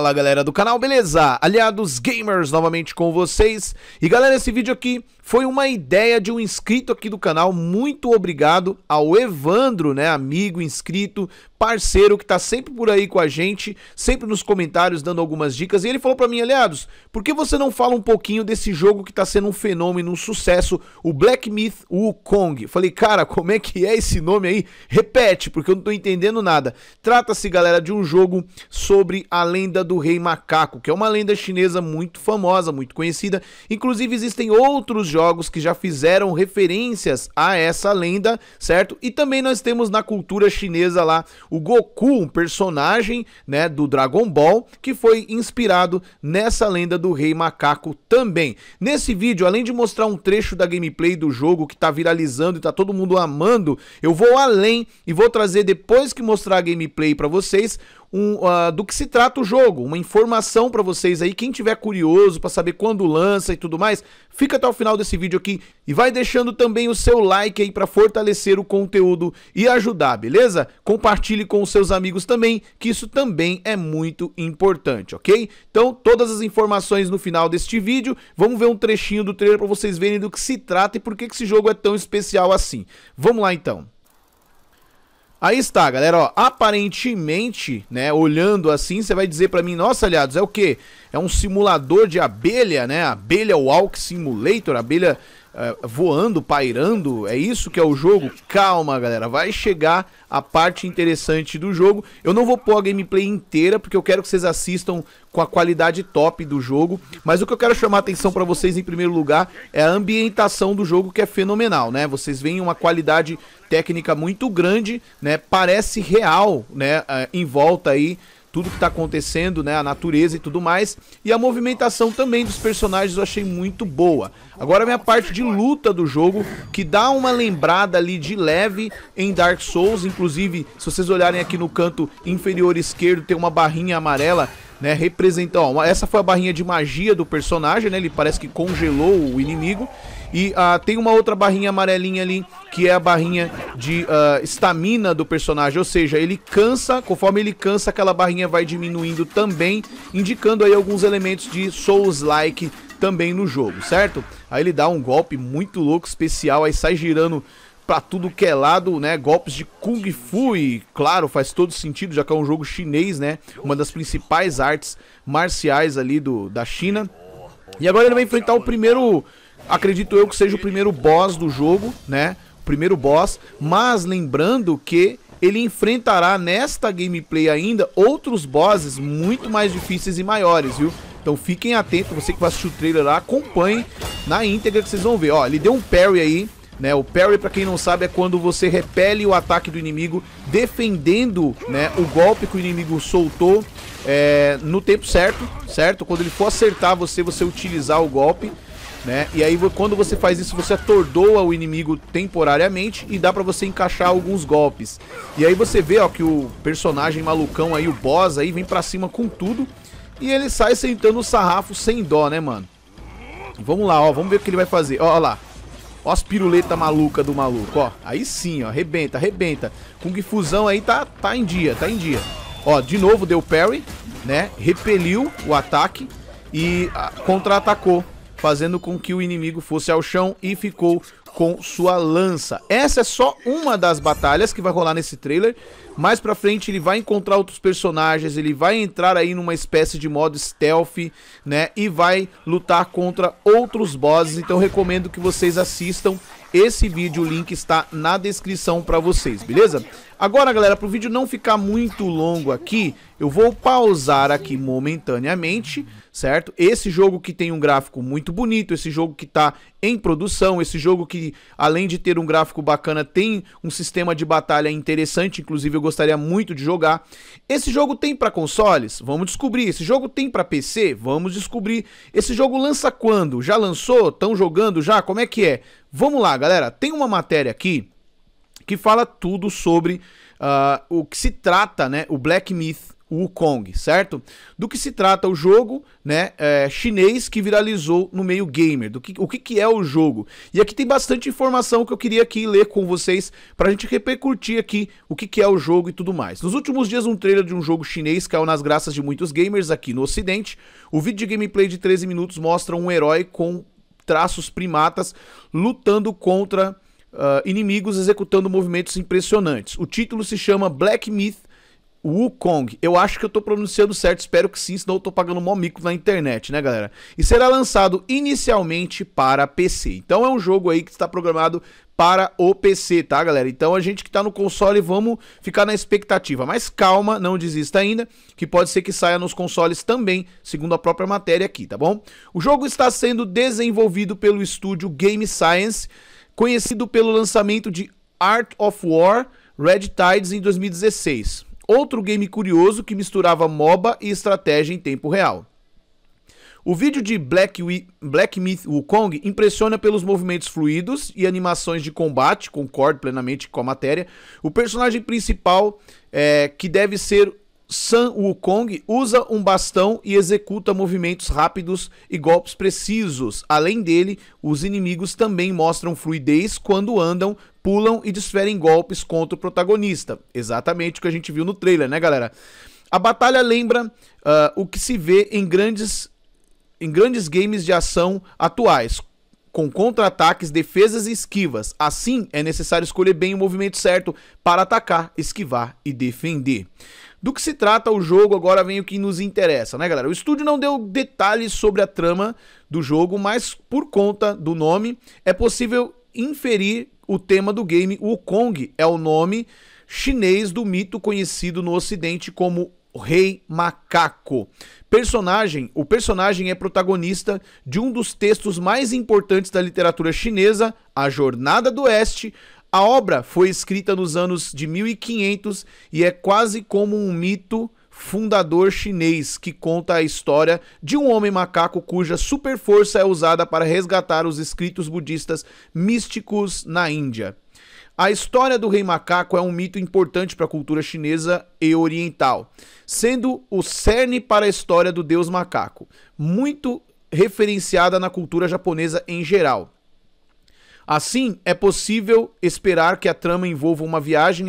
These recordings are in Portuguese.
Fala galera do canal, beleza? Aliados Gamers novamente com vocês. E galera, esse vídeo aqui foi uma ideia de um inscrito aqui do canal. Muito obrigado ao Evandro, né, amigo, inscrito, parceiro que tá sempre por aí com a gente, sempre nos comentários dando algumas dicas. E ele falou para mim, aliados, por que você não fala um pouquinho desse jogo que tá sendo um fenômeno, um sucesso, o Black Myth Wukong? Falei, cara, como é que é esse nome aí? Repete, porque eu não tô entendendo nada. Trata-se, galera, de um jogo sobre a lenda do rei macaco, que é uma lenda chinesa muito famosa, muito conhecida. Inclusive existem outros jogos jogos que já fizeram referências a essa lenda, certo? E também nós temos na cultura chinesa lá o Goku, um personagem, né, do Dragon Ball, que foi inspirado nessa lenda do Rei Macaco também. Nesse vídeo, além de mostrar um trecho da gameplay do jogo que tá viralizando e tá todo mundo amando, eu vou além e vou trazer depois que mostrar a gameplay para vocês um, uh, do que se trata o jogo, uma informação para vocês aí. Quem tiver curioso para saber quando lança e tudo mais, fica até o final desse vídeo aqui e vai deixando também o seu like aí para fortalecer o conteúdo e ajudar, beleza? Compartilhe com os seus amigos também, que isso também é muito importante, ok? Então, todas as informações no final deste vídeo. Vamos ver um trechinho do trailer para vocês verem do que se trata e por que esse jogo é tão especial assim. Vamos lá então. Aí está, galera, ó, aparentemente, né, olhando assim, você vai dizer para mim, nossa, aliados, é o quê? É um simulador de abelha, né? Abelha Walk Simulator, abelha é, voando, pairando. É isso que é o jogo? Calma, galera. Vai chegar a parte interessante do jogo. Eu não vou pôr a gameplay inteira, porque eu quero que vocês assistam com a qualidade top do jogo. Mas o que eu quero chamar a atenção para vocês, em primeiro lugar, é a ambientação do jogo, que é fenomenal, né? Vocês veem uma qualidade técnica muito grande, né? Parece real, né? É, em volta aí tudo que está acontecendo, né, a natureza e tudo mais, e a movimentação também dos personagens eu achei muito boa. Agora minha parte de luta do jogo, que dá uma lembrada ali de leve em Dark Souls, inclusive, se vocês olharem aqui no canto inferior esquerdo, tem uma barrinha amarela né? Representa, ó, essa foi a barrinha de magia do personagem, né? Ele parece que congelou o inimigo. E uh, tem uma outra barrinha amarelinha ali, que é a barrinha de ah, estamina uh, do personagem, ou seja, ele cansa, conforme ele cansa, aquela barrinha vai diminuindo também, indicando aí alguns elementos de Souls-like também no jogo, certo? Aí ele dá um golpe muito louco, especial, aí sai girando para tudo que é lado, né? Golpes de Kung Fu e, claro, faz todo sentido, já que é um jogo chinês, né? Uma das principais artes marciais ali do, da China. E agora ele vai enfrentar o primeiro, acredito eu que seja o primeiro boss do jogo, né? O primeiro boss, mas lembrando que ele enfrentará nesta gameplay ainda outros bosses muito mais difíceis e maiores, viu? Então fiquem atentos, você que vai assistir o trailer lá, acompanhe na íntegra que vocês vão ver. Ó, ele deu um parry aí, né? O parry, para quem não sabe, é quando você repele o ataque do inimigo, defendendo né, o golpe que o inimigo soltou é, no tempo certo, certo? Quando ele for acertar você, você utilizar o golpe. Né? E aí quando você faz isso, você atordoa o inimigo temporariamente e dá para você encaixar alguns golpes. E aí você vê, ó, que o personagem malucão aí, o boss aí, vem para cima com tudo e ele sai sentando o sarrafo sem dó, né, mano? Vamos lá, ó, vamos ver o que ele vai fazer. Ó, ó lá. Ó as piruletas maluca do maluco, ó. Aí sim, ó. Arrebenta, arrebenta. Kung Fusão aí tá, tá em dia, tá em dia. Ó, de novo deu parry, né? Repeliu o ataque e contra-atacou, fazendo com que o inimigo fosse ao chão e ficou com sua lança. Essa é só uma das batalhas que vai rolar nesse trailer. Mais pra frente ele vai encontrar outros personagens, ele vai entrar aí numa espécie de modo stealth, né? E vai lutar contra outros bosses. Então recomendo que vocês assistam esse vídeo, o link está na descrição pra vocês, beleza? Agora, galera, para o vídeo não ficar muito longo aqui, eu vou pausar aqui momentaneamente, certo? Esse jogo que tem um gráfico muito bonito, esse jogo que está em produção, esse jogo que, além de ter um gráfico bacana, tem um sistema de batalha interessante, inclusive eu gostaria muito de jogar. Esse jogo tem para consoles? Vamos descobrir. Esse jogo tem para PC? Vamos descobrir. Esse jogo lança quando? Já lançou? Estão jogando já? Como é que é? Vamos lá, galera. Tem uma matéria aqui que fala tudo sobre uh, o que se trata, né? O Black Myth Wukong, certo? Do que se trata o jogo, né, é, chinês que viralizou no meio gamer, do que, o que, que é o jogo. E aqui tem bastante informação que eu queria aqui ler com vocês para a gente repercutir aqui o que, que é o jogo e tudo mais. Nos últimos dias, um trailer de um jogo chinês caiu nas graças de muitos gamers aqui no ocidente. O vídeo de gameplay de 13 minutos mostra um herói com traços primatas lutando contra uh, inimigos executando movimentos impressionantes. O título se chama Black Myth Wukong. Eu acho que eu tô pronunciando certo, espero que sim, senão eu tô pagando mó mico na internet, né, galera? E será lançado inicialmente para PC. Então é um jogo aí que está programado para o PC, tá, galera? Então a gente que tá no console, vamos ficar na expectativa. Mas calma, não desista ainda, que pode ser que saia nos consoles também, segundo a própria matéria aqui, tá bom? O jogo está sendo desenvolvido pelo estúdio Game Science, conhecido pelo lançamento de Art of War Red Tides em 2016. Outro game curioso que misturava MOBA e estratégia em tempo real. O vídeo de Black, We Black Myth Wukong impressiona pelos movimentos fluidos e animações de combate, concordo plenamente com a matéria. O personagem principal, é, que deve ser Sun Wukong usa um bastão e executa movimentos rápidos e golpes precisos. Além dele, os inimigos também mostram fluidez quando andam, pulam e desferem golpes contra o protagonista. Exatamente o que a gente viu no trailer, né, galera? A batalha lembra uh, o que se vê em grandes, em grandes games de ação atuais, com contra-ataques, defesas e esquivas. Assim, é necessário escolher bem o movimento certo para atacar, esquivar e defender. Do que se trata o jogo, agora vem o que nos interessa, né, galera? O estúdio não deu detalhes sobre a trama do jogo, mas por conta do nome, é possível inferir o tema do game. O Kong é o nome chinês do mito conhecido no ocidente como Rei Macaco. Personagem, o personagem é protagonista de um dos textos mais importantes da literatura chinesa, A Jornada do Oeste, a obra foi escrita nos anos de 1500 e é quase como um mito fundador chinês que conta a história de um homem macaco cuja super força é usada para resgatar os escritos budistas místicos na Índia. A história do rei macaco é um mito importante para a cultura chinesa e oriental, sendo o cerne para a história do deus macaco, muito referenciada na cultura japonesa em geral. Assim, é possível esperar que a trama envolva uma viagem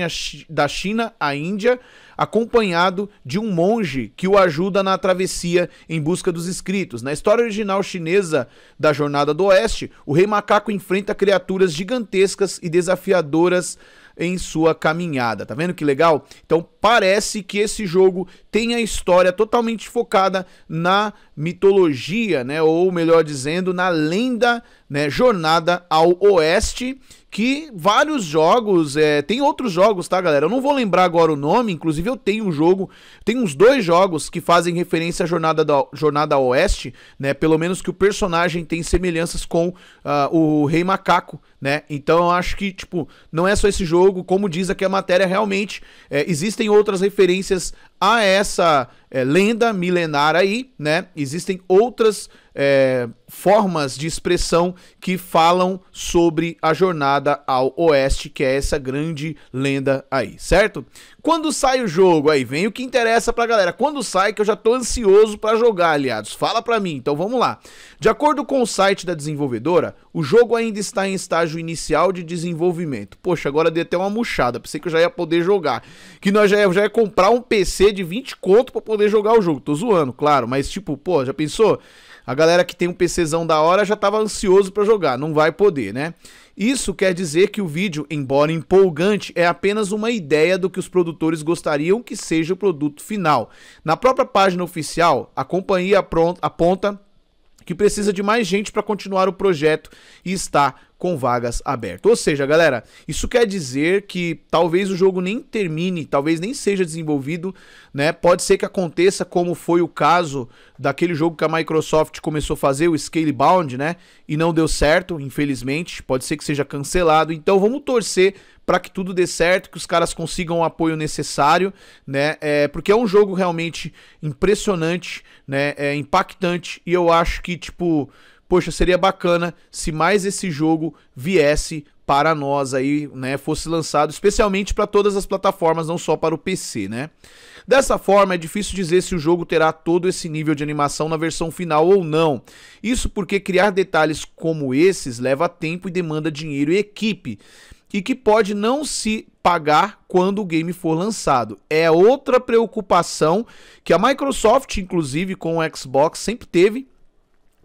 da China à Índia, acompanhado de um monge que o ajuda na travessia em busca dos escritos. Na história original chinesa da Jornada do Oeste, o Rei Macaco enfrenta criaturas gigantescas e desafiadoras em sua caminhada. Tá vendo que legal? Então parece que esse jogo tem a história totalmente focada na mitologia, né? Ou melhor dizendo, na lenda, né? Jornada ao Oeste que vários jogos, é, tem outros jogos, tá, galera? Eu não vou lembrar agora o nome, inclusive eu tenho um jogo, tem uns dois jogos que fazem referência à Jornada, da, jornada Oeste, né? Pelo menos que o personagem tem semelhanças com uh, o Rei Macaco, né? Então eu acho que, tipo, não é só esse jogo, como diz aqui a matéria, realmente é, existem outras referências a essa é, lenda milenar aí, né? Existem outras é, formas de expressão que falam sobre a jornada ao oeste, que é essa grande lenda aí, certo? Quando sai o jogo aí, vem o que interessa pra galera. Quando sai, que eu já tô ansioso para jogar, aliados. Fala pra mim, então vamos lá. De acordo com o site da desenvolvedora, o jogo ainda está em estágio inicial de desenvolvimento. Poxa, agora dei até uma murchada. Pensei que eu já ia poder jogar. Que nós já ia, já ia comprar um PC de 20 conto para poder jogar o jogo. Tô zoando, claro. Mas, tipo, pô, já pensou? A galera que tem um PCzão da hora já tava ansioso para jogar. Não vai poder, né? Isso quer dizer que o vídeo, embora empolgante, é apenas uma ideia do que os produtores gostariam que seja o produto final. Na própria página oficial, a companhia aponta que precisa de mais gente para continuar o projeto e está com vagas abertas. Ou seja, galera, isso quer dizer que talvez o jogo nem termine, talvez nem seja desenvolvido, né? Pode ser que aconteça como foi o caso daquele jogo que a Microsoft começou a fazer, o Scalebound, né? E não deu certo, infelizmente, pode ser que seja cancelado. Então vamos torcer para que tudo dê certo, que os caras consigam o apoio necessário, né? É, porque é um jogo realmente impressionante, né? É impactante e eu acho que tipo poxa, seria bacana se mais esse jogo viesse para nós aí, né, fosse lançado especialmente para todas as plataformas, não só para o PC, né? Dessa forma, é difícil dizer se o jogo terá todo esse nível de animação na versão final ou não. Isso porque criar detalhes como esses leva tempo e demanda dinheiro e equipe, e que pode não se pagar quando o game for lançado. É outra preocupação que a Microsoft, inclusive com o Xbox, sempre teve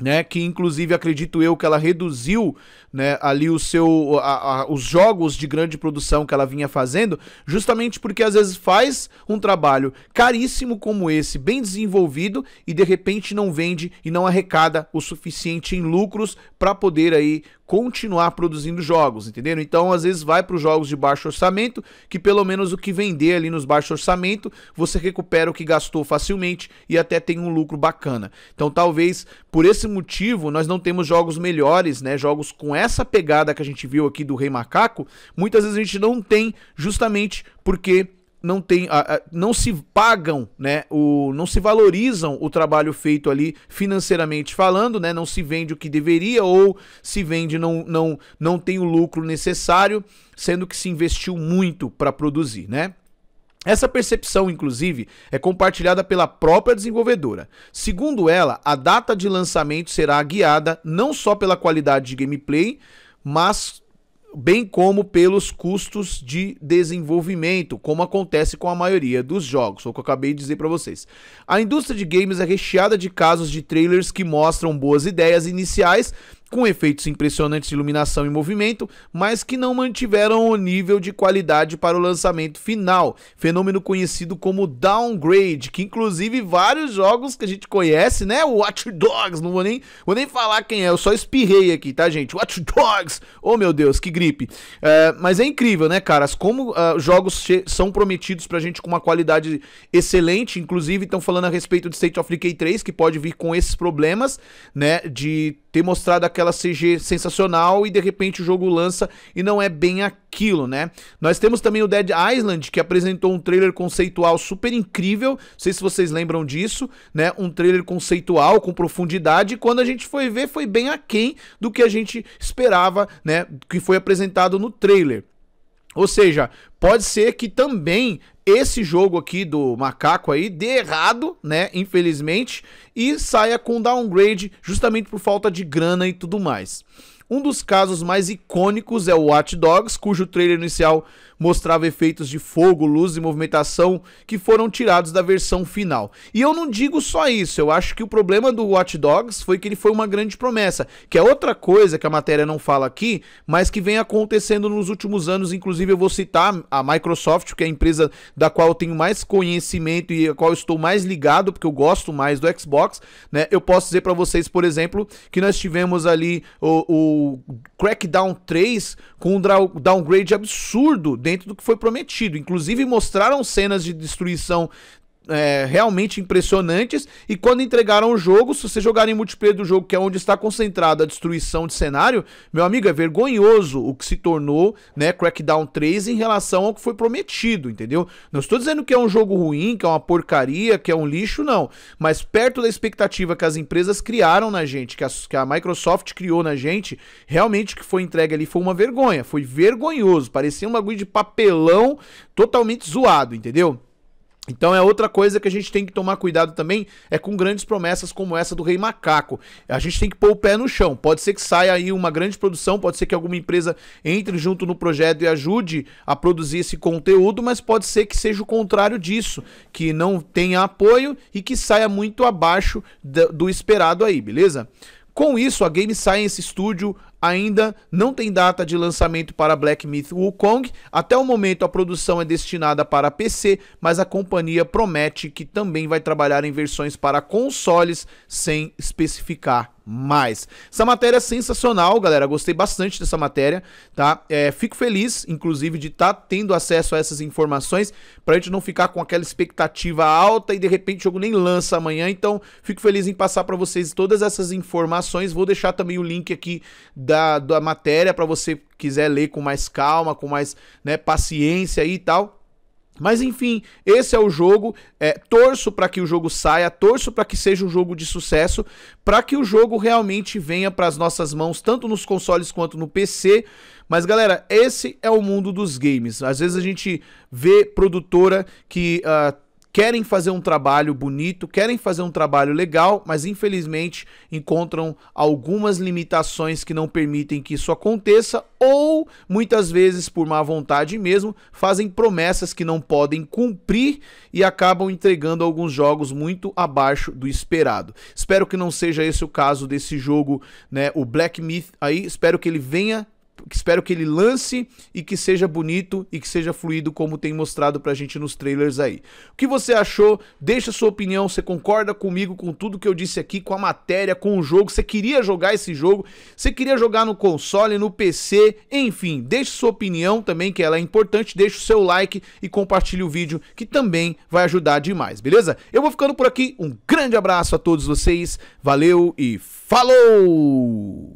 né, que inclusive acredito eu que ela reduziu né, ali o seu, a, a, os jogos de grande produção que ela vinha fazendo, justamente porque às vezes faz um trabalho caríssimo como esse, bem desenvolvido, e de repente não vende e não arrecada o suficiente em lucros para poder aí continuar produzindo jogos, entendeu? Então, às vezes, vai para os jogos de baixo orçamento, que pelo menos o que vender ali nos baixos orçamento, você recupera o que gastou facilmente e até tem um lucro bacana. Então, talvez por esse motivo, nós não temos jogos melhores, né? Jogos com essa pegada que a gente viu aqui do Rei Macaco, muitas vezes a gente não tem justamente porque não tem, não se pagam, né, o, não se valorizam o trabalho feito ali financeiramente falando, né, não se vende o que deveria ou se vende não não não tem o lucro necessário, sendo que se investiu muito para produzir, né? Essa percepção, inclusive, é compartilhada pela própria desenvolvedora. Segundo ela, a data de lançamento será guiada não só pela qualidade de gameplay, mas bem como pelos custos de desenvolvimento, como acontece com a maioria dos jogos, o que eu acabei de dizer para vocês. A indústria de games é recheada de casos de trailers que mostram boas ideias iniciais com efeitos impressionantes de iluminação e movimento, mas que não mantiveram o nível de qualidade para o lançamento final, fenômeno conhecido como downgrade, que inclusive vários jogos que a gente conhece, né, Watch Dogs, não vou nem, vou nem falar quem é, eu só espirrei aqui, tá gente, Watch Dogs, oh meu Deus, que gripe, é, mas é incrível, né caras, como uh, jogos são prometidos pra gente com uma qualidade excelente, inclusive estão falando a respeito de State of Decay 3, que pode vir com esses problemas, né, de ter mostrado a aquela CG sensacional e de repente o jogo lança e não é bem aquilo, né? Nós temos também o Dead Island, que apresentou um trailer conceitual super incrível, não sei se vocês lembram disso, né? Um trailer conceitual com profundidade, e quando a gente foi ver foi bem aquém do que a gente esperava, né? Que foi apresentado no trailer. Ou seja, pode ser que também esse jogo aqui do macaco aí dê errado, né? Infelizmente, e saia com downgrade justamente por falta de grana e tudo mais. Um dos casos mais icônicos é o Watch Dogs, cujo trailer inicial mostrava efeitos de fogo, luz e movimentação que foram tirados da versão final. E eu não digo só isso, eu acho que o problema do Watch Dogs foi que ele foi uma grande promessa, que é outra coisa que a matéria não fala aqui, mas que vem acontecendo nos últimos anos, inclusive eu vou citar a Microsoft, que é a empresa da qual eu tenho mais conhecimento e a qual estou mais ligado, porque eu gosto mais do Xbox, né? Eu posso dizer para vocês, por exemplo, que nós tivemos ali o, o Crackdown 3 com um downgrade absurdo dentro do que foi prometido. Inclusive mostraram cenas de destruição é, realmente impressionantes. E quando entregaram o jogo, se você jogar em multiplayer do jogo, que é onde está concentrada a destruição de cenário, meu amigo, é vergonhoso o que se tornou né, Crackdown 3 em relação ao que foi prometido, entendeu? Não estou dizendo que é um jogo ruim, que é uma porcaria, que é um lixo, não. Mas perto da expectativa que as empresas criaram na gente, que a, que a Microsoft criou na gente, realmente o que foi entregue ali foi uma vergonha. Foi vergonhoso. Parecia um bagulho de papelão totalmente zoado, entendeu? Então é outra coisa que a gente tem que tomar cuidado também, é com grandes promessas como essa do Rei Macaco. A gente tem que pôr o pé no chão. Pode ser que saia aí uma grande produção, pode ser que alguma empresa entre junto no projeto e ajude a produzir esse conteúdo, mas pode ser que seja o contrário disso, que não tenha apoio e que saia muito abaixo do esperado aí, beleza? Com isso, a Game Science Studio ainda não tem data de lançamento para Black Myth Wukong. Até o momento a produção é destinada para PC, mas a companhia promete que também vai trabalhar em versões para consoles sem especificar mais. Essa matéria é sensacional, galera. Gostei bastante dessa matéria, tá? É, fico feliz, inclusive, de estar tá tendo acesso a essas informações pra gente não ficar com aquela expectativa alta e de repente o jogo nem lança amanhã. Então, fico feliz em passar para vocês todas essas informações. Vou deixar também o link aqui da, da matéria para você quiser ler com mais calma, com mais né, paciência e tal mas enfim, esse é o jogo. É, torço para que o jogo saia, torço para que seja um jogo de sucesso, para que o jogo realmente venha para as nossas mãos, tanto nos consoles quanto no PC. Mas galera, esse é o mundo dos games. Às vezes a gente vê produtora que uh, querem fazer um trabalho bonito, querem fazer um trabalho legal, mas infelizmente encontram algumas limitações que não permitem que isso aconteça, ou muitas vezes, por má vontade mesmo, fazem promessas que não podem cumprir e acabam entregando alguns jogos muito abaixo do esperado. Espero que não seja esse o caso desse jogo, né? O Black Myth aí, espero que ele venha Espero que ele lance e que seja bonito e que seja fluido como tem mostrado pra gente nos trailers aí. O que você achou? Deixa sua opinião, você concorda comigo com tudo que eu disse aqui, com a matéria, com o jogo, você queria jogar esse jogo, você queria jogar no console, no PC, enfim, deixa sua opinião também, que ela é importante, deixa o seu like e compartilhe o vídeo, que também vai ajudar demais, beleza? Eu vou ficando por aqui, um grande abraço a todos vocês, valeu e falou!